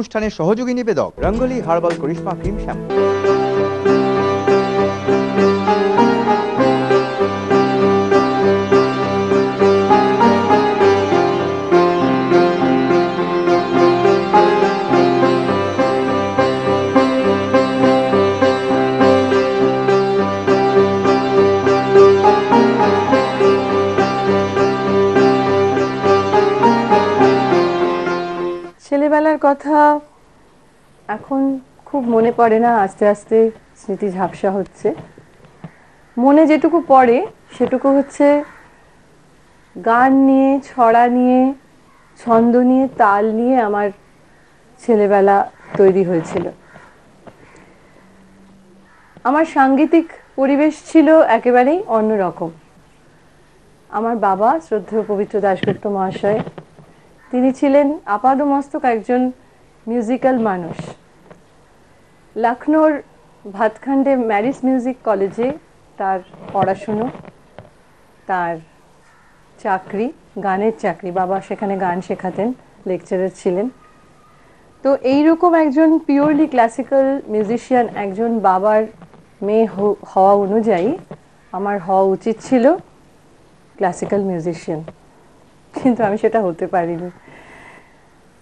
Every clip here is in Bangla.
অনুষ্ঠানের সহযোগী নিবেদক Rangoli herbal Karishma cream shampoo এখন খুব মনে পড়ে না আস্তে আস্তে স্মৃতি ঝাপসা হচ্ছে মনে যেটুকু পড়ে সেটুকু হচ্ছে গান নিয়ে ছড়া নিয়ে ছন্দ নিয়ে তাল নিয়ে আমার ছেলেবেলা তৈরি হয়েছিল আমার সাংগীতিক পরিবেশ ছিল একেবারেই অন্যরকম আমার বাবা শ্রদ্ধেয় পবিত্র দাশগুপ্ত মহাশয় তিনি ছিলেন আপাদমস্তক একজন মিউজিক্যাল মানুষ লখনৌর ভাতখণ্ডে ম্যারিস মিউজিক কলেজে তার পড়াশুনো তার চাকরি গানের চাকরি বাবা সেখানে গান শেখাতেন লেকচারার ছিলেন তো এইরকম একজন পিওরলি ক্লাসিক্যাল মিউজিশিয়ান একজন বাবার মেয়ে হওয়া অনুযায়ী আমার হওয়া উচিত ছিল ক্লাসিক্যাল মিউজিশিয়ান কিন্তু আমি সেটা হতে পারিনি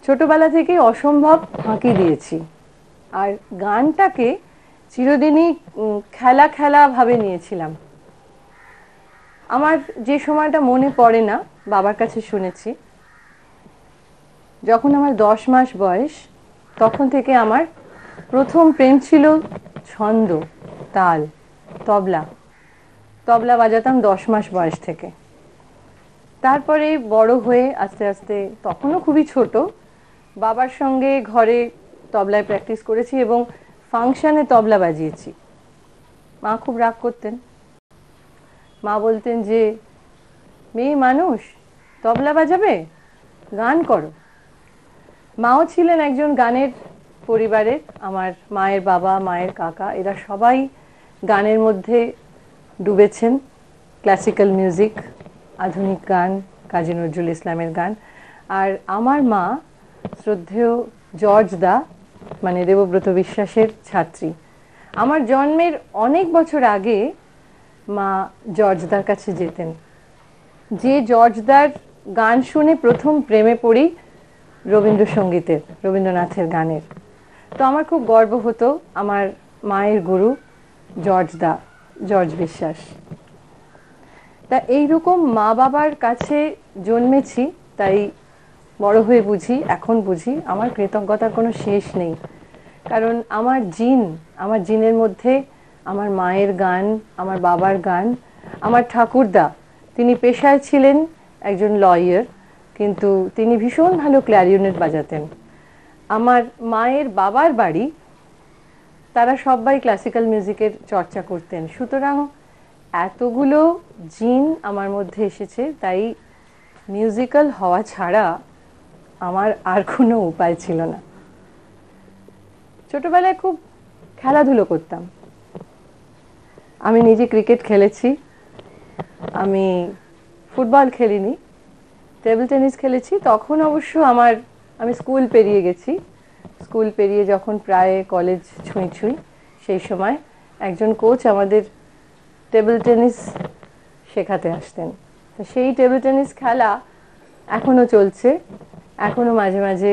ছোটবেলা থেকেই অসম্ভব ফাঁকি দিয়েছি আর গানটাকে চিরদিনই খেলা খেলা ভাবে নিয়েছিলাম আমার যে সময়টা মনে পড়ে না বাবার কাছে শুনেছি যখন আমার দশ মাস বয়স তখন থেকে আমার প্রথম প্রেম ছিল ছন্দ তাল তবলা তবলা বাজাতাম দশ মাস বয়স থেকে তারপরে বড় হয়ে আস্তে আস্তে তখনও খুবই ছোট বাবার সঙ্গে ঘরে তবলায় প্র্যাকটিস করেছি এবং ফাংশানে তবলা বাজিয়েছি মা খুব রাগ করতেন মা বলতেন যে মেয়ে মানুষ তবলা বাজাবে গান করো মাও ছিলেন একজন গানের পরিবারের আমার মায়ের বাবা মায়ের কাকা এরা সবাই গানের মধ্যে ডুবেছেন ক্লাসিক্যাল মিউজিক আধুনিক গান কাজী নজরুল ইসলামের গান আর আমার মা শ্রদ্ধেয় জর্জ দা মানে দেবব্রত বিশ্বাসের ছাত্রী আমার জন্মের অনেক বছর আগে মা জর্জদার কাছে যেতেন যে জর্জদার গান শুনে প্রথম প্রেমে পড়ি রবীন্দ্রসঙ্গীতের রবীন্দ্রনাথের গানের তো আমার খুব গর্ব হতো আমার মায়ের গুরু জর্জদা জর্জ বিশ্বাস তা এইরকম মা বাবার কাছে জন্মেছি তাই বড় হয়ে বুঝি এখন বুঝি আমার কৃতজ্ঞতার কোনো শেষ নেই কারণ আমার জিন আমার জিনের মধ্যে আমার মায়ের গান আমার বাবার গান আমার ঠাকুরদা তিনি পেশায় ছিলেন একজন লয়ার কিন্তু তিনি ভীষণ ভালো ক্ল্যারিউনেট বাজাতেন আমার মায়ের বাবার বাড়ি তারা সবাই ক্লাসিক্যাল মিউজিকের চর্চা করতেন সুতরাং এতগুলো জিন আমার মধ্যে এসেছে তাই মিউজিক্যাল হওয়া ছাড়া আমার আর কোনো উপায় ছিল না ছোটবেলায় খুব খেলাধুলো করতাম আমি নিজে ক্রিকেট খেলেছি আমি ফুটবল খেলিনি টেবিল টেনিস খেলেছি তখন অবশ্য আমার আমি স্কুল পেরিয়ে গেছি স্কুল পেরিয়ে যখন প্রায় কলেজ ছুঁই ছুঁই সেই সময় একজন কোচ আমাদের টেবিল টেনিস শেখাতে আসতেন সেই টেবিল টেনিস খেলা এখনও চলছে এখনো মাঝে মাঝে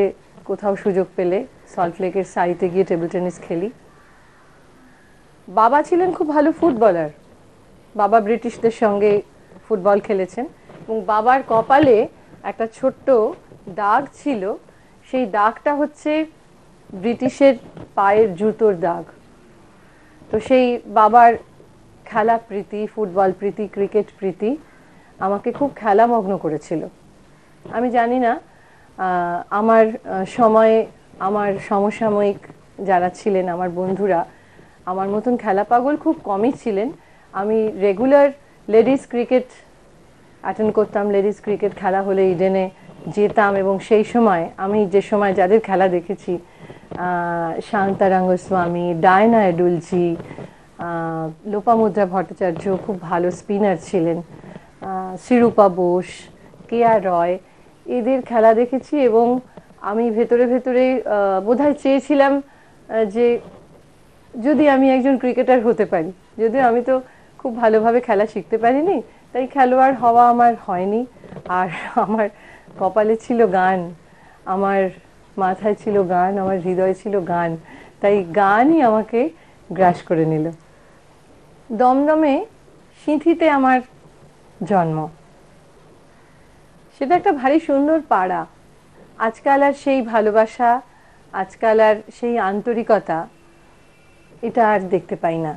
কোথাও সুযোগ পেলে সল্ট লেকের সাইতে গিয়ে টেবিল টেনিস খেলি বাবা ছিলেন খুব ভালো ফুটবলার বাবা ব্রিটিশদের সঙ্গে ফুটবল খেলেছেন এবং বাবার কপালে একটা ছোট্ট দাগ ছিল সেই দাগটা হচ্ছে ব্রিটিশের পায়ের জুতোর দাগ তো সেই বাবার খেলা প্রীতি ফুটবল প্রীতি ক্রিকেট প্রীতি আমাকে খুব খেলামগ্ন করেছিল আমি জানি না আমার সময়ে আমার সমসাময়িক যারা ছিলেন আমার বন্ধুরা আমার মতন খেলা পাগল খুব কমই ছিলেন আমি রেগুলার লেডিস ক্রিকেট অ্যাটেন্ড করতাম লেডিস ক্রিকেট খেলা হলে ইডেনে যেতাম এবং সেই সময় আমি যে সময় যাদের খেলা দেখেছি শান্তারাঙ্গ স্বামী ডায়না এডুলজি লোপামুদ্রা ভট্টাচার্য খুব ভালো স্পিনার ছিলেন শ্রীরূপা বোস কেয়া রয় এদের খেলা দেখেছি এবং আমি ভেতরে ভেতরে বোধ চেয়েছিলাম যে যদি আমি একজন ক্রিকেটার হতে পারি যদিও আমি তো খুব ভালোভাবে খেলা শিখতে পারিনি তাই খেলোয়াড় হওয়া আমার হয়নি আর আমার কপালে ছিল গান আমার মাথায় ছিল গান আমার হৃদয় ছিল গান তাই গানই আমাকে গ্রাস করে নিল দমদমে সিঁথিতে আমার জন্ম সেটা একটা ভারী সুন্দর পাড়া আজকাল আর সেই ভালোবাসা আজকাল আর সেই আন্তরিকতা এটা আর দেখতে পাই না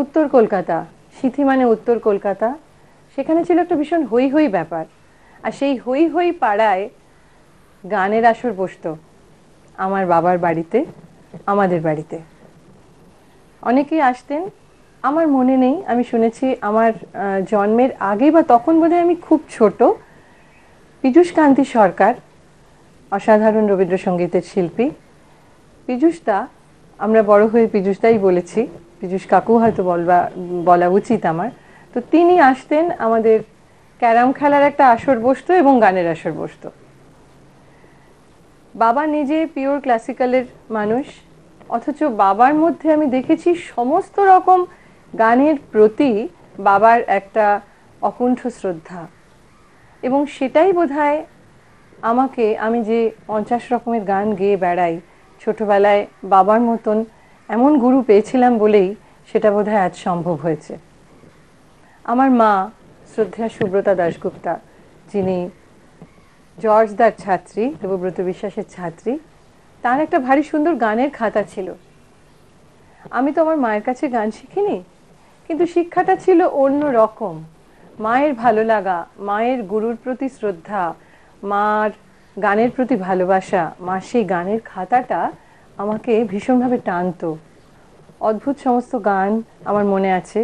উত্তর কলকাতা সিথি মানে উত্তর কলকাতা সেখানে ছিল একটা ভীষণ হই হই ব্যাপার আর সেই হই হই পাড়ায় গানের আসর বসত আমার বাবার বাড়িতে আমাদের বাড়িতে অনেকেই আসতেন আমার মনে নেই আমি শুনেছি আমার জন্মের আগে বা তখন বোধহয় আমি খুব ছোট পীযুষ কান্তি সরকার অসাধারণ রবীন্দ্রসঙ্গীতের শিল্পী পীযুষদা আমরা বড় হয়ে পীযুষদাই বলেছি পীযুষ কাকু হয়তো বলবা বলা উচিত আমার তো তিনি আসতেন আমাদের ক্যারাম খেলার একটা আসর বসত এবং গানের আসর বসত বাবা নিজে পিওর ক্লাসিক্যালের মানুষ অথচ বাবার মধ্যে আমি দেখেছি সমস্ত রকম গানের প্রতি বাবার একটা অকুণ্ঠ শ্রদ্ধা এবং সেটাই বোধ আমাকে আমি যে পঞ্চাশ রকমের গান গেয়ে বেড়াই ছোটবেলায় বাবার মতন এমন গুরু পেয়েছিলাম বলেই সেটা বোধ আজ সম্ভব হয়েছে আমার মা শ্রদ্ধেয়া সুব্রতা দাশগুপ্তা যিনি জর্জদার ছাত্রী দেবব্রত বিশ্বাসের ছাত্রী তার একটা ভারী সুন্দর গানের খাতা ছিল আমি তো আমার মায়ের কাছে গান শিখিনি কিন্তু শিক্ষাটা ছিল অন্য রকম মায়ের ভালো লাগা মায়ের গুরুর প্রতি শ্রদ্ধা মার গানের প্রতি ভালোবাসা মা সেই গানের খাতাটা আমাকে ভীষণভাবে টানত অদ্ভুত সমস্ত গান আমার মনে আছে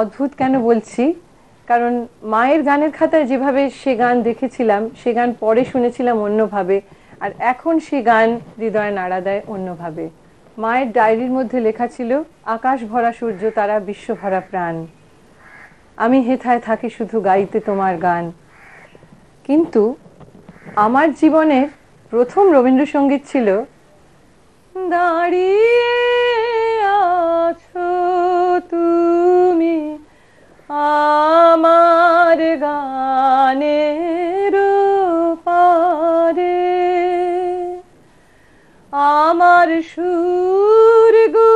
অদ্ভুত কেন বলছি কারণ মায়ের গানের খাতায় যেভাবে সে গান দেখেছিলাম সে গান পরে শুনেছিলাম অন্যভাবে আর এখন সে গান হৃদয়ে নাড়া দেয় অন্যভাবে মায়ের ডায়েরির মধ্যে লেখা ছিল আকাশ ভরা সূর্য তারা বিশ্ব ভরা প্রাণ আমি হেথায় থাকি শুধু গাইতে তোমার গান কিন্তু আমার জীবনের প্রথম রবীন্দ্রসঙ্গীত ছিল দাঁড়িয়ে আছো তুমি আমার গানের পারে সুর গো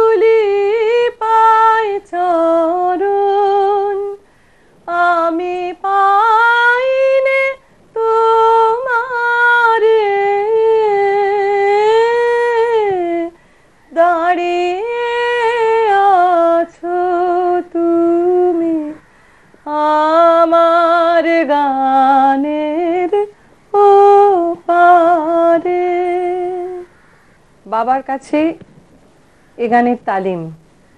বাবার কাছে এ গানের তালিম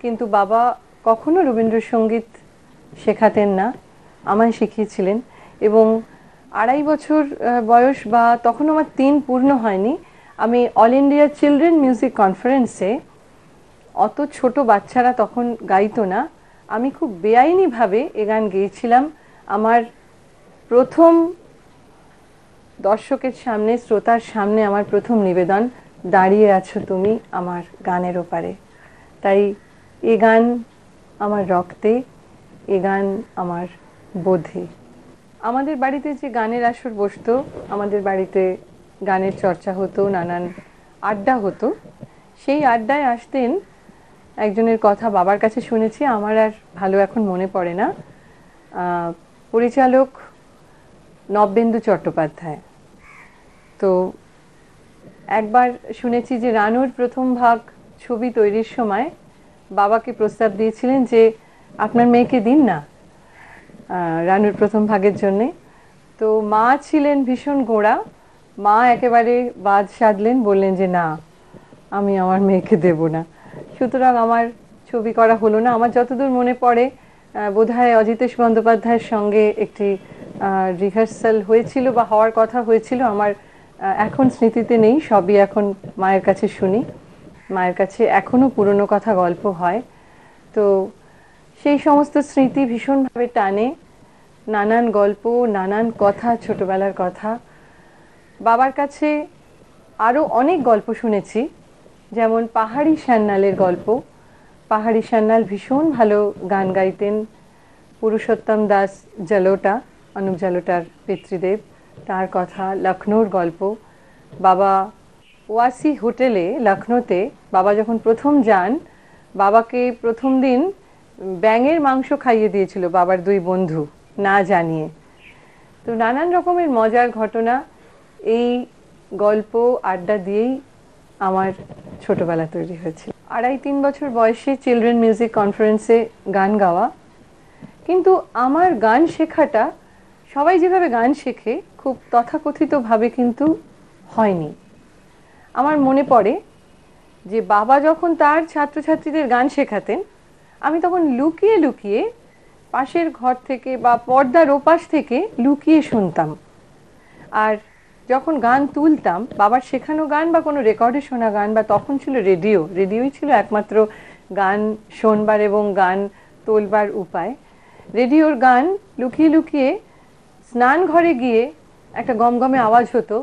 কিন্তু বাবা কখনো রবীন্দ্রসঙ্গীত শেখাতেন না আমায় শিখিয়েছিলেন এবং আড়াই বছর বয়স বা তখন আমার তিন পূর্ণ হয়নি আমি অল ইন্ডিয়া চিলড্রেন মিউজিক কনফারেন্সে অত ছোট বাচ্চারা তখন গাইতো না আমি খুব বেআইনিভাবে এ গান গেয়েছিলাম আমার প্রথম দর্শকের সামনে শ্রোতার সামনে আমার প্রথম নিবেদন দাঁড়িয়ে আছো তুমি আমার গানের ওপারে তাই এ গান আমার রক্তে এ গান আমার বোধে আমাদের বাড়িতে যে গানের আসর বসত আমাদের বাড়িতে গানের চর্চা হতো নানান আড্ডা হতো সেই আড্ডায় আসতেন একজনের কথা বাবার কাছে শুনেছি আমার আর ভালো এখন মনে পড়ে না পরিচালক নববেন্দু চট্টোপাধ্যায় তো একবার শুনেছি যে রানুর প্রথম ভাগ ছবি তৈরির সময় বাবাকে প্রস্তাব দিয়েছিলেন যে আপনার মেয়েকে দিন না রানুর প্রথম ভাগের জন্যে তো মা ছিলেন ভীষণ গোড়া মা একেবারে বাদ সাধলেন বললেন যে না আমি আমার মেয়েকে দেব না সুতরাং আমার ছবি করা হলো না আমার যতদূর মনে পড়ে বোধহয় অজিতেশ বন্দ্যোপাধ্যায়ের সঙ্গে একটি রিহার্সাল হয়েছিল বা হওয়ার কথা হয়েছিল আমার এখন স্মৃতিতে নেই সবই এখন মায়ের কাছে শুনি মায়ের কাছে এখনও পুরনো কথা গল্প হয় তো সেই সমস্ত স্মৃতি ভীষণভাবে টানে নানান গল্প নানান কথা ছোটবেলার কথা বাবার কাছে আরও অনেক গল্প শুনেছি যেমন পাহাড়ি সান্নালের গল্প পাহাড়ি সান্নাল ভীষণ ভালো গান গাইতেন পুরুষোত্তম দাস জালোটা অনুপ জালোটার পিতৃদেব তার কথা লখনৌর গল্প বাবা ওয়াসি হোটেলে লখনৌতে বাবা যখন প্রথম যান বাবাকে প্রথম দিন ব্যাঙের মাংস খাইয়ে দিয়েছিল বাবার দুই বন্ধু না জানিয়ে তো নানান রকমের মজার ঘটনা এই গল্প আড্ডা দিয়েই আমার ছোটবেলা তৈরি হয়েছিল আড়াই তিন বছর বয়সে চিলড্রেন মিউজিক কনফারেন্সে গান গাওয়া কিন্তু আমার গান শেখাটা সবাই যেভাবে গান শেখে খুব তথাকথিতভাবে কিন্তু হয়নি আমার মনে পড়ে যে বাবা যখন তার ছাত্রছাত্রীদের গান শেখাতেন আমি তখন লুকিয়ে লুকিয়ে পাশের ঘর থেকে বা পর্দার ওপাশ থেকে লুকিয়ে শুনতাম আর যখন গান তুলতাম বাবার শেখানো গান বা কোনো রেকর্ডে শোনা গান বা তখন ছিল রেডিও রেডিওই ছিল একমাত্র গান শোনবার এবং গান তোলবার উপায় রেডিওর গান লুকিয়ে লুকিয়ে স্নান ঘরে গিয়ে একটা গমগমে আওয়াজ হতো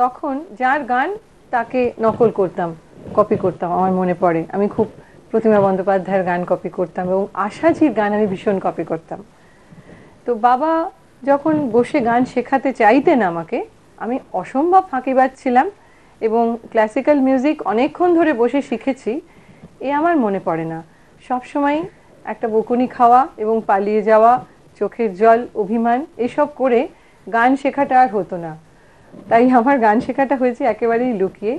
তখন যার গান তাকে নকল করতাম কপি করতাম আমার মনে পড়ে আমি খুব প্রতিমা বন্দ্যোপাধ্যায়ের গান কপি করতাম এবং আশাজির গান আমি ভীষণ কপি করতাম তো বাবা যখন বসে গান শেখাতে চাইতেন আমাকে আমি অসম্ভব ফাঁকি বাজছিলাম এবং ক্লাসিক্যাল মিউজিক অনেকক্ষণ ধরে বসে শিখেছি এ আমার মনে পড়ে না সবসময় একটা বকুনি খাওয়া এবং পালিয়ে যাওয়া চোখের জল অভিমান এসব করে গান শেখাটা আর হতো না তাই আমার গান শেখাটা হয়েছে একেবারেই লুকিয়ে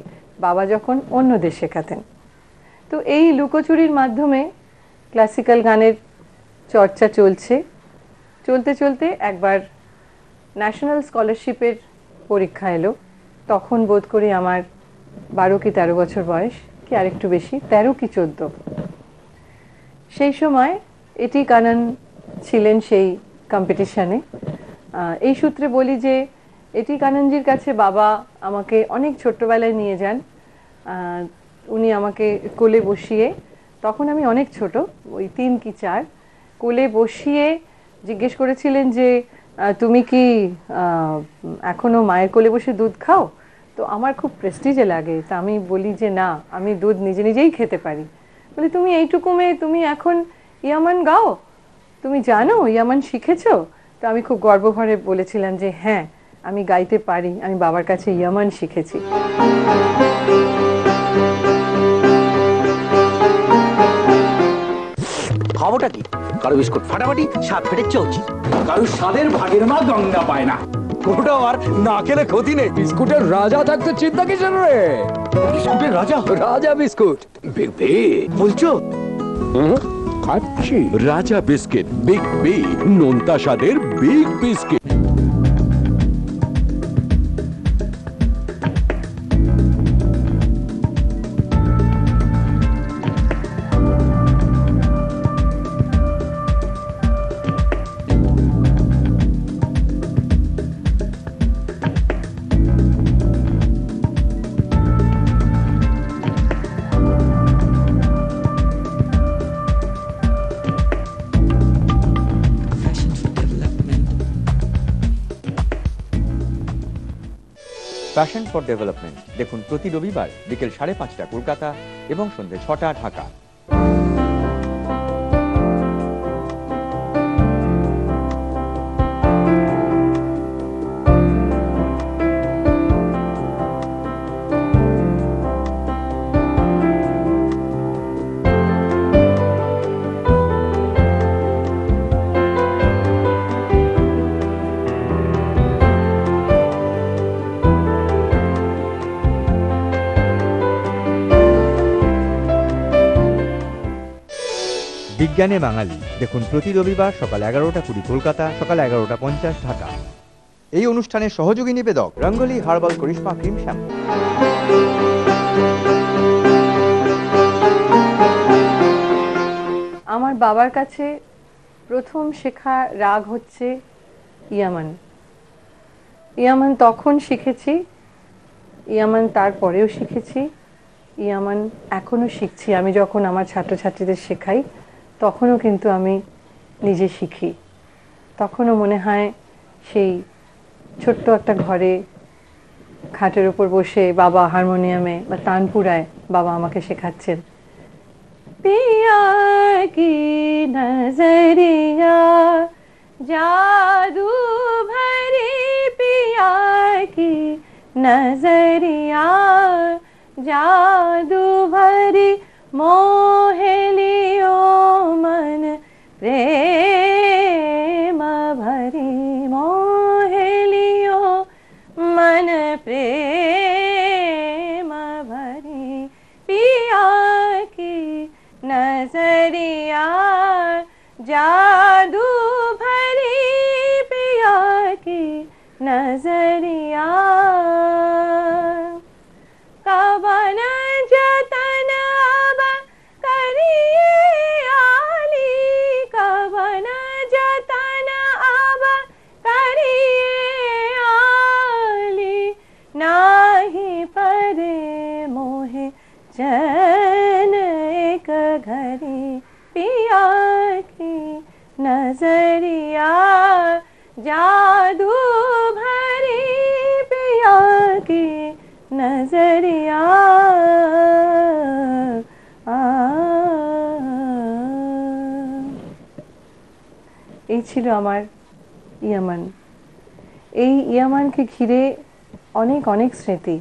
বাবা যখন অন্যদের শেখাতেন তো এই লুকোচুরির মাধ্যমে ক্লাসিক্যাল গানের চর্চা চলছে চলতে চলতে একবার ন্যাশনাল স্কলারশিপের পরীক্ষা এলো তখন বোধ করি আমার বারো কি তেরো বছর বয়স কি আরেকটু বেশি তেরো কি চোদ্দ সেই সময় এটি কানন ছিলেন সেই কম্পিটিশানে এই সূত্রে বলি যে এটি কাননজির কাছে বাবা আমাকে অনেক ছোট্টবেলায় নিয়ে যান উনি আমাকে কোলে বসিয়ে তখন আমি অনেক ছোট ওই তিন কি চার কোলে বসিয়ে জিজ্ঞেস করেছিলেন যে তুমি কি এখনও মায়ের কোলে বসে দুধ খাও তো আমার খুব প্রেস্টিজে লাগে তা আমি বলি যে না আমি দুধ নিজে নিজেই খেতে পারি বলে তুমি এইটুকু মেয়ে তুমি এখন ইয়ামান গাও তুমি জানো ইয়ামান শিখেছ তো আমি খুব গর্বভরে বলেছিলাম যে হ্যাঁ আমি গাইতে পারি আমি বাবার কাছে ইয়ামান শিখেছি খবরটা কি কারো বিস্কুট ফাটাফাটি স্বাদ ফেটে চলছে কারো স্বাদের ভাগের মা গঙ্গা পায় না কোনোটা আর না খেলে ক্ষতি নেই বিস্কুটের রাজা থাকতে চিন্তা কি রে বিস্কুটের রাজা রাজা বিস্কুট বলছো খাচ্ছি রাজা বিস্কিট বিগ বি নোনতা স্বাদের বিগ বিস্কিট ফর ডেভেলপমেন্ট দেখুন প্রতি রবিবার বিকেল সাড়ে পাঁচটা কলকাতা এবং সন্ধ্যে ছটা ঢাকা বিজ্ঞানে বাঙালি দেখুন প্রতি রবিবার সকাল এগারোটা কুড়ি কলকাতা সকাল এগারোটা পঞ্চাশ ঢাকা এই অনুষ্ঠানের সহযোগী নিবেদক Rangoli herbal Karishma cream shampoo আমার বাবার কাছে প্রথম শেখা রাগ হচ্ছে ইয়ামান ইয়ামান তখন শিখেছি ইয়ামান তারপরেও শিখেছি ইয়ামান এখনও শিখছি আমি যখন আমার ছাত্রছাত্রীদের শেখাই তখনও কিন্তু আমি নিজে শিখি তখনও মনে হয় সেই ছোট্ট একটা ঘরে খাটের ওপর বসে বাবা হারমোনিয়ামে বা তানপুরায় বাবা আমাকে শেখাচ্ছেন কি নজরিয়া জাদু ভরি পিয়া কি নজরিয়া জাদু মোহে मन प्रेम भरी मोहलियो मन प्रेम भरी पिया की नजरिया जादू भरी पिया की नजर नजरिया जादू भरी पिया की नजरिया এই ছিল আমার ইয়ামান এই ইয়ামানকে ঘিরে অনেক অনেক স্মৃতি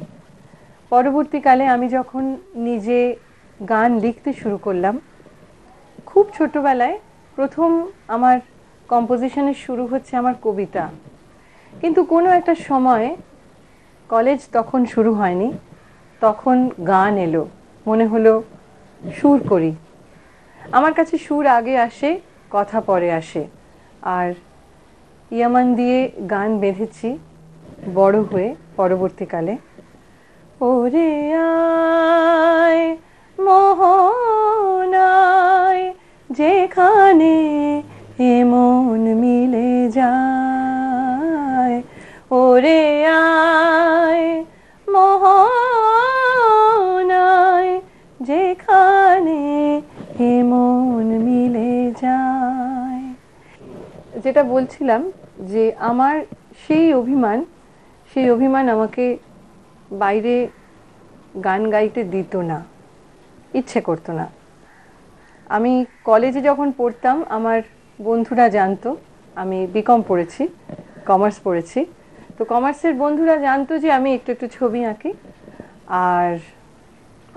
পরবর্তীকালে আমি যখন নিজে গান লিখতে শুরু করলাম খুব ছোটোবেলায় প্রথম আমার কম্পোজিশনের শুরু হচ্ছে আমার কবিতা কিন্তু কোনো একটা সময়ে কলেজ তখন শুরু হয়নি তখন গান এলো মনে হলো সুর করি আমার কাছে সুর আগে আসে কথা পরে আসে আর ইয়ামান দিয়ে গান বেঁধেছি বড় হয়ে পরবর্তীকালে ওরে আ যেখানে এমন মিলে যায় ওরে আয় মোহনায় যেখানে এমন মিলে যায় যেটা বলছিলাম যে আমার সেই অভিমান সেই অভিমান আমাকে বাইরে গান গাইতে দিত না ইচ্ছে করতো না আমি কলেজে যখন পড়তাম আমার বন্ধুরা জানতো আমি বিকম পড়েছি কমার্স পড়েছি তো কমার্সের বন্ধুরা জানতো যে আমি একটু একটু ছবি আঁকি আর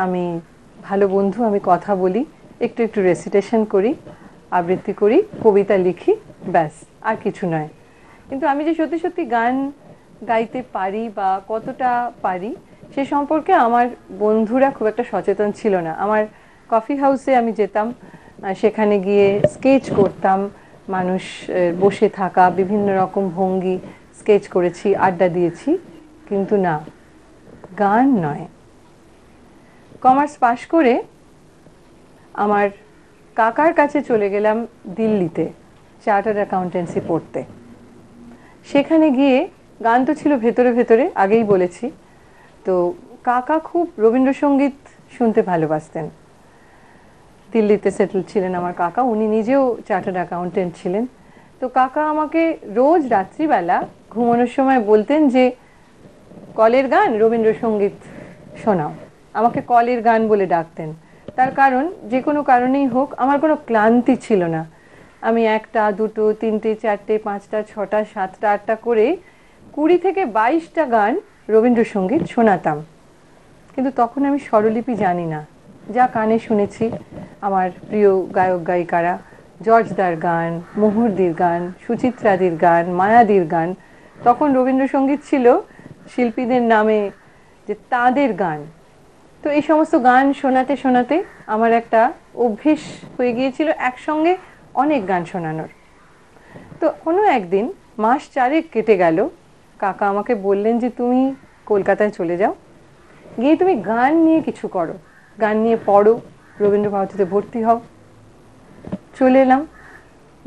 আমি ভালো বন্ধু আমি কথা বলি একটু একটু রেসিটেশন করি আবৃত্তি করি কবিতা লিখি ব্যাস আর কিছু নয় কিন্তু আমি যে সত্যি সত্যি গান গাইতে পারি বা কতটা পারি সে সম্পর্কে আমার বন্ধুরা খুব একটা সচেতন ছিল না আমার কফি হাউসে আমি যেতাম সেখানে গিয়ে স্কেচ করতাম মানুষ বসে থাকা বিভিন্ন রকম ভঙ্গি স্কেচ করেছি আড্ডা দিয়েছি কিন্তু না গান নয় কমার্স পাশ করে আমার কাকার কাছে চলে গেলাম দিল্লিতে চার্টার্ড অ্যাকাউন্টেন্সি পড়তে সেখানে গিয়ে গান তো ছিল ভেতরে ভেতরে আগেই বলেছি তো কাকা খুব রবীন্দ্রসঙ্গীত শুনতে ভালোবাসতেন দিল্লিতে সেটেল ছিলেন আমার কাকা উনি নিজেও চার্টার্ড অ্যাকাউন্টেন্ট ছিলেন তো কাকা আমাকে রোজ রাত্রিবেলা ঘুমানোর সময় বলতেন যে কলের গান রবীন্দ্রসঙ্গীত শোনাও আমাকে কলের গান বলে ডাকতেন তার কারণ যে কোনো কারণেই হোক আমার কোনো ক্লান্তি ছিল না আমি একটা দুটো তিনটে চারটে পাঁচটা ছটা সাতটা আটটা করে কুড়ি থেকে বাইশটা গান রবীন্দ্রসঙ্গীত শোনাতাম কিন্তু তখন আমি স্বরলিপি জানি না যা কানে শুনেছি আমার প্রিয় গায়ক গায়িকারা জর্জদার গান মুহুরদির গান সুচিত্রাদির গান মায়াদির গান তখন রবীন্দ্রসঙ্গীত ছিল শিল্পীদের নামে যে তাদের গান তো এই সমস্ত গান শোনাতে শোনাতে আমার একটা অভ্যেস হয়ে গিয়েছিল একসঙ্গে অনেক গান শোনানোর তো কোনো একদিন মাস চারেক কেটে গেল কাকা আমাকে বললেন যে তুমি কলকাতায় চলে যাও গিয়ে তুমি গান নিয়ে কিছু করো গান নিয়ে পড়ো রবীন্দ্র ভারতীতে ভর্তি হও চলে এলাম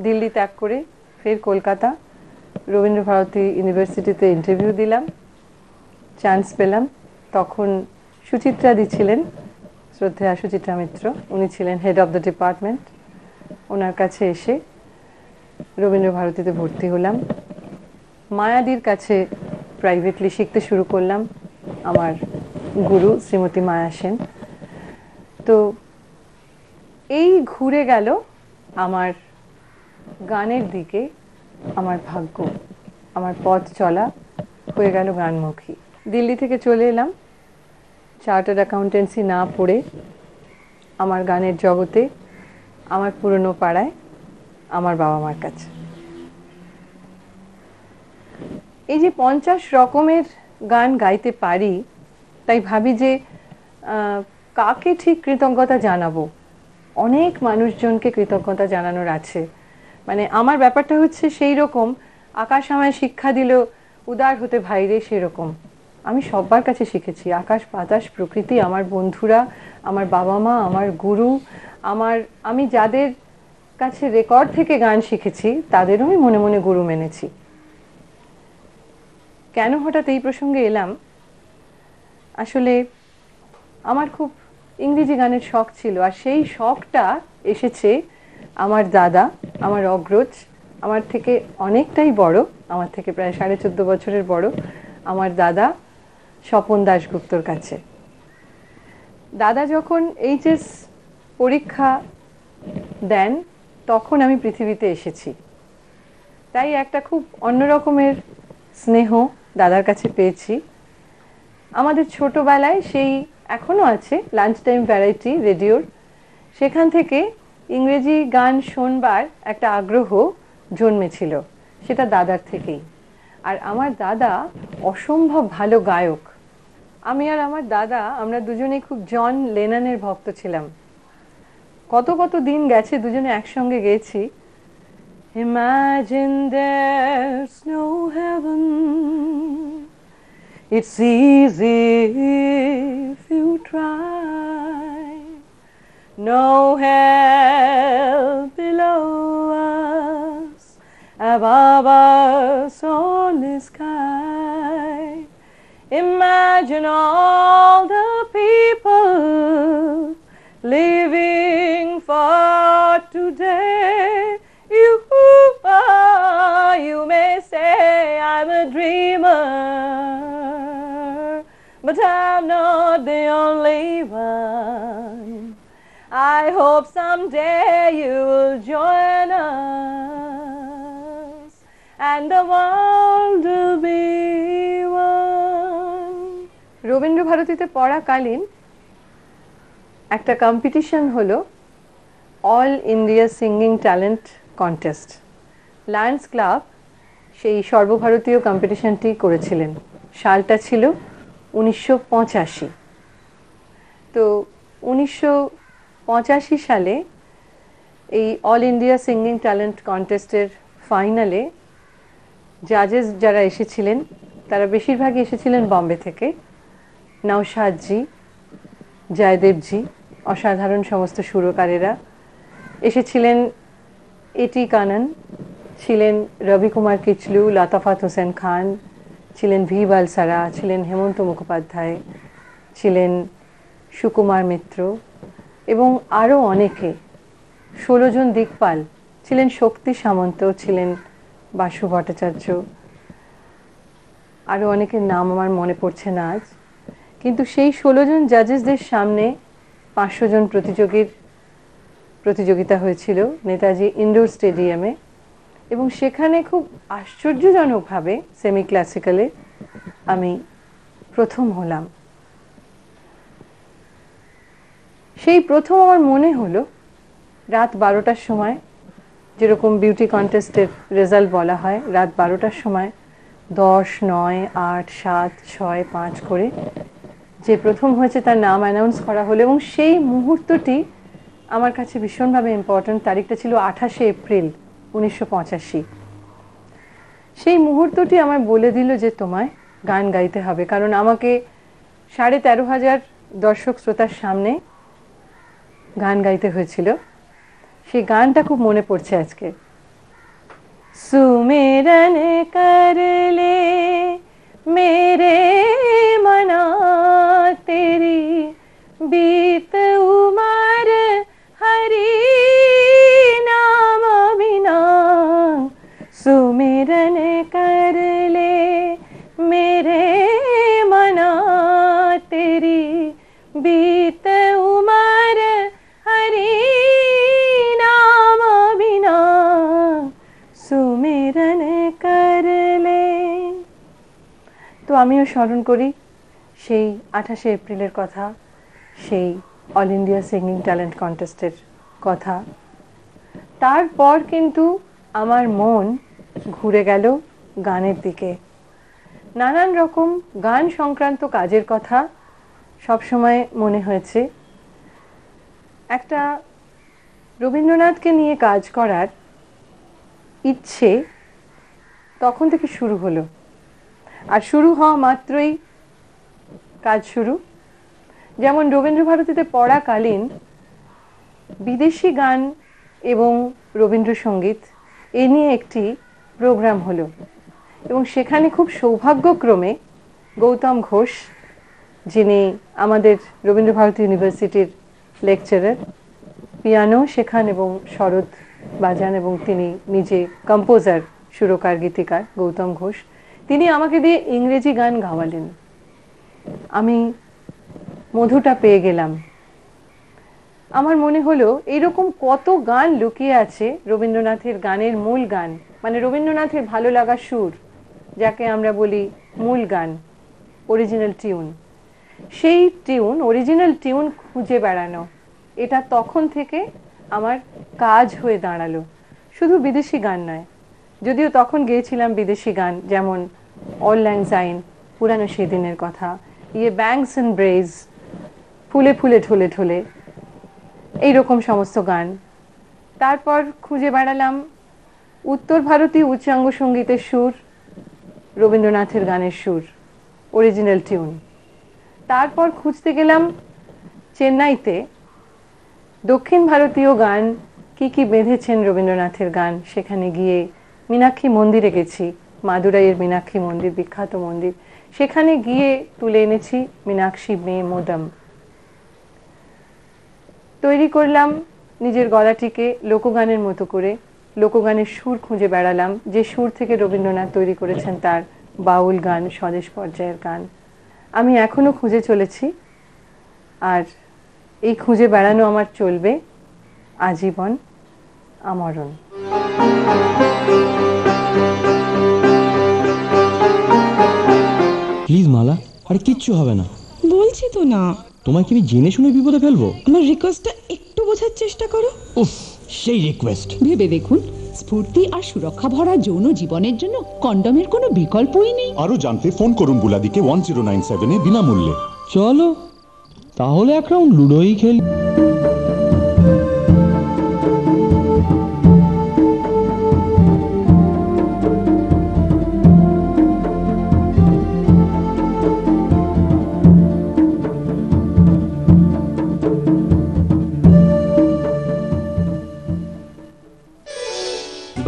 দিল্লি ত্যাগ করে ফের কলকাতা রবীন্দ্র ভারতী ইউনিভার্সিটিতে ইন্টারভিউ দিলাম চান্স পেলাম তখন সুচিত্রা দিছিলেন শ্রদ্ধেয়া সুচিত্রা মিত্র উনি ছিলেন হেড অফ দ্য ডিপার্টমেন্ট ওনার কাছে এসে রবীন্দ্র ভারতীতে ভর্তি হলাম মায়াদির কাছে প্রাইভেটলি শিখতে শুরু করলাম আমার গুরু শ্রীমতী মায়া সেন তো এই ঘুরে গেল আমার গানের দিকে আমার ভাগ্য আমার পথ চলা হয়ে গেল গানমুখী দিল্লি থেকে চলে এলাম চার্টার্ড অ্যাকাউন্টেন্সি না পড়ে আমার গানের জগতে আমার পুরনো পাড়ায় আমার বাবা মার কাছে এই যে পঞ্চাশ রকমের গান গাইতে পারি তাই ভাবি যে কাকে ঠিক কৃতজ্ঞতা জানাবো অনেক মানুষজনকে কৃতজ্ঞতা জানানোর আছে মানে আমার ব্যাপারটা হচ্ছে সেই রকম আকাশ আমায় শিক্ষা দিল উদার হতে ভাইরে সেরকম আমি সবার কাছে শিখেছি আকাশ বাতাস প্রকৃতি আমার বন্ধুরা আমার বাবা মা আমার গুরু আমার আমি যাদের কাছে রেকর্ড থেকে গান শিখেছি তাদেরও আমি মনে মনে গুরু মেনেছি কেন হঠাৎ এই প্রসঙ্গে এলাম আসলে আমার খুব ইংরেজি গানের শখ ছিল আর সেই শখটা এসেছে আমার দাদা আমার অগ্রজ আমার থেকে অনেকটাই বড় আমার থেকে প্রায় সাড়ে চোদ্দ বছরের বড় আমার দাদা স্বপন দাশগুপ্তর কাছে দাদা যখন এইচএস পরীক্ষা দেন তখন আমি পৃথিবীতে এসেছি তাই একটা খুব অন্যরকমের স্নেহ দাদার কাছে পেয়েছি আমাদের ছোটবেলায় সেই এখনও আছে লাঞ্চ টাইম ভ্যারাইটি রেডিওর সেখান থেকে ইংরেজি গান শোনবার একটা আগ্রহ জন্মেছিল সেটা দাদার থেকেই আর আমার দাদা অসম্ভব ভালো গায়ক আমি আর আমার দাদা আমরা দুজনেই খুব জন লেনানের ভক্ত ছিলাম কত কত দিন গেছে দুজনে একসঙ্গে গেছি Imagine there's no heaven It's easy if you try. No hell below us, above us only sky. Imagine all the people living for today. Oh, you may say I'm a dreamer, but I'm not the only one. I hope someday you will join us, and the world will be one. Rabindra ভারতীতে Kalin? একটা কম্পিটিশন হলো all India singing talent contest lions club সেই সর্বভারতীয় কম্পিটিশনটি করেছিলেন সালটা ছিল উনিশশো তো উনিশশো সালে এই অল ইন্ডিয়া সিঙ্গিং ট্যালেন্ট কন্টেস্টের ফাইনালে জাজেস যারা এসেছিলেন তারা বেশিরভাগই এসেছিলেন বম্বে থেকে নওশাদজি জয়দেবজি অসাধারণ সমস্ত সুরকারেরা এসেছিলেন এটি কানন ছিলেন রবি কুমার কিচলু লতাফাত হোসেন খান ছিলেন ভি বালসারা ছিলেন হেমন্ত মুখোপাধ্যায় ছিলেন সুকুমার মিত্র এবং আরও অনেকে ষোলোজন দিকপাল ছিলেন শক্তি সামন্ত ছিলেন বাসু ভট্টাচার্য আরও অনেকের নাম আমার মনে পড়ছে না আজ কিন্তু সেই ষোলোজন জাজেসদের সামনে পাঁচশো জন প্রতিযোগীর প্রতিযোগিতা হয়েছিল নেতাজি ইন্ডোর স্টেডিয়ামে এবং সেখানে খুব আশ্চর্যজনকভাবে সেমি ক্লাসিক্যালে আমি প্রথম হলাম সেই প্রথম আমার মনে হলো রাত বারোটার সময় যেরকম বিউটি কন্টেস্টের রেজাল্ট বলা হয় রাত বারোটার সময় দশ নয় আট সাত ছয় পাঁচ করে যে প্রথম হয়েছে তার নাম অ্যানাউন্স করা হলো এবং সেই মুহূর্তটি আমার কাছে ভীষণভাবে ইম্পর্ট্যান্ট তারিখটা ছিল আঠাশে এপ্রিল উনিশশো সেই মুহূর্তটি আমায় বলে দিল যে তোমায় গান গাইতে হবে কারণ আমাকে সাড়ে তেরো হাজার দর্শক শ্রোতার সামনে গান গাইতে হয়েছিল সেই গানটা খুব মনে পড়ছে আজকে সুমেরন করলে মেরে মনা তেরি স্মরণ করি সেই আঠাশে এপ্রিলের কথা সেই অল ইন্ডিয়া সিঙ্গিং ট্যালেন্ট কন্টেস্টের কথা তারপর কিন্তু আমার মন ঘুরে গেল গানের দিকে নানান রকম গান সংক্রান্ত কাজের কথা সবসময় মনে হয়েছে একটা রবীন্দ্রনাথকে নিয়ে কাজ করার ইচ্ছে তখন থেকে শুরু হলো আর শুরু হওয়া মাত্রই কাজ শুরু যেমন রবীন্দ্রভারতীতে পড়াকালীন বিদেশি গান এবং রবীন্দ্রসঙ্গীত এ নিয়ে একটি প্রোগ্রাম হলো এবং সেখানে খুব সৌভাগ্যক্রমে গৌতম ঘোষ যিনি আমাদের রবীন্দ্রভারতী ইউনিভার্সিটির লেকচারার পিয়ানো শেখান এবং শরৎ বাজান এবং তিনি নিজে কম্পোজার সুরকার গীতিকার গৌতম ঘোষ তিনি আমাকে দিয়ে ইংরেজি গান গাওয়ালেন আমি মধুটা পেয়ে গেলাম আমার মনে হলো এরকম কত গান লুকিয়ে আছে রবীন্দ্রনাথের গানের মূল গান মানে রবীন্দ্রনাথের ভালো লাগা সুর যাকে আমরা বলি মূল গান অরিজিনাল টিউন সেই টিউন অরিজিনাল টিউন খুঁজে বেড়ানো এটা তখন থেকে আমার কাজ হয়ে দাঁড়ালো শুধু বিদেশি গান নয় যদিও তখন গেয়েছিলাম বিদেশি গান যেমন অনলাইন সাইন পুরানো সেদিনের কথা ইয়ে ব্যাংস অ্যান্ড ব্রেজ ফুলে ফুলে ঠোলে ঠোলে এইরকম সমস্ত গান তারপর খুঁজে বেড়ালাম উত্তর ভারতীয় উচ্চাঙ্গ সঙ্গীতের সুর রবীন্দ্রনাথের গানের সুর অরিজিনাল টিউন তারপর খুঁজতে গেলাম চেন্নাইতে দক্ষিণ ভারতীয় গান কি কি বেঁধেছেন রবীন্দ্রনাথের গান সেখানে গিয়ে মীনাক্ষী মন্দিরে গেছি মাদুরাইয়ের মীনাক্ষী মন্দির বিখ্যাত মন্দির সেখানে গিয়ে তুলে এনেছি মীনাক্ষী মেয়ে মোদম তৈরি করলাম নিজের গলাটিকে লোকগানের মতো করে লোকগানের সুর খুঁজে বেড়ালাম যে সুর থেকে রবীন্দ্রনাথ তৈরি করেছেন তার বাউল গান স্বদেশ পর্যায়ের গান আমি এখনও খুঁজে চলেছি আর এই খুঁজে বেড়ানো আমার চলবে আজীবন আমরণ প্লিজ মালা আর কিচ্ছু হবে না বলছি তো না তোমায় কি আমি জেনে শুনে বিপদে ফেলবো আমার রিকোয়েস্টটা একটু বোঝার চেষ্টা করো উফ সেই রিকোয়েস্ট ভেবে দেখুন স্ফূর্তি আর সুরক্ষা ভরা যৌন জীবনের জন্য কন্ডমের কোনো বিকল্পই নেই আরও জানতে ফোন করুন বুলাদিকে ওয়ান জিরো নাইন বিনামূল্যে চলো তাহলে এক রাউন্ড লুডোই খেলি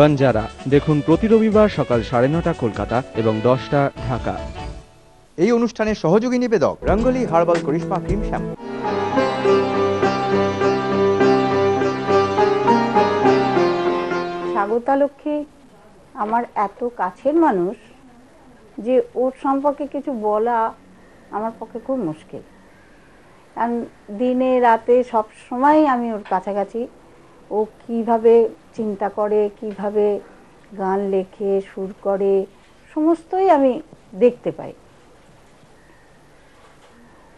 বাঞ্জারা দেখুন প্রতি রবিবার সকাল সাড়ে নটা কলকাতা এবং দশটা ঢাকা এই অনুষ্ঠানের সহযোগী নিবেদক Rangoli herbal Karishma cream shampoo Swagatalakshmi আমার এত কাছের মানুষ যে ওর সম্পর্কে কিছু বলা আমার পক্ষে খুব মুশকিল দিনে রাতে সব সময় আমি ওর কাছাকাছি ও কিভাবে চিন্তা করে কিভাবে গান লেখে সুর করে সমস্তই আমি দেখতে পাই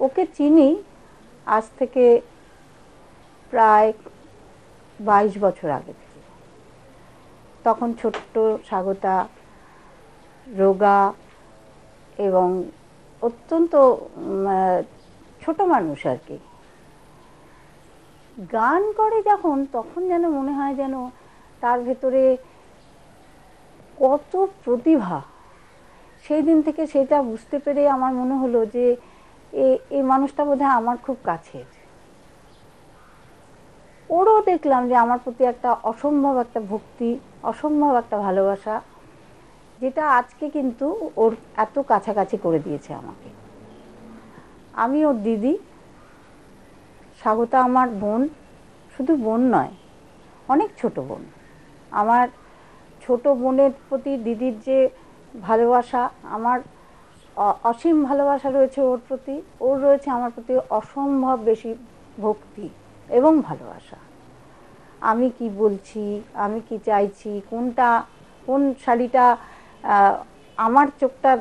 ওকে চিনি আজ থেকে প্রায় বাইশ বছর আগে থেকে তখন ছোট্ট স্বাগতা রোগা এবং অত্যন্ত ছোট মানুষ আর কি গান করে যখন তখন যেন মনে হয় যেন তার ভেতরে কত প্রতিভা সেই দিন থেকে সেটা বুঝতে পেরে আমার মনে হলো যে এই মানুষটা বোধহয় আমার খুব কাছের ওরও দেখলাম যে আমার প্রতি একটা অসম্ভব একটা ভক্তি অসম্ভব একটা ভালোবাসা যেটা আজকে কিন্তু ওর এত কাছাকাছি করে দিয়েছে আমাকে আমি ওর দিদি স্বাগতা আমার বোন শুধু বোন নয় অনেক ছোট বোন আমার ছোট বোনের প্রতি দিদির যে ভালোবাসা আমার অসীম ভালোবাসা রয়েছে ওর প্রতি ওর রয়েছে আমার প্রতি অসম্ভব বেশি ভক্তি এবং ভালোবাসা আমি কি বলছি আমি কি চাইছি কোনটা কোন শাড়িটা আমার চোখটা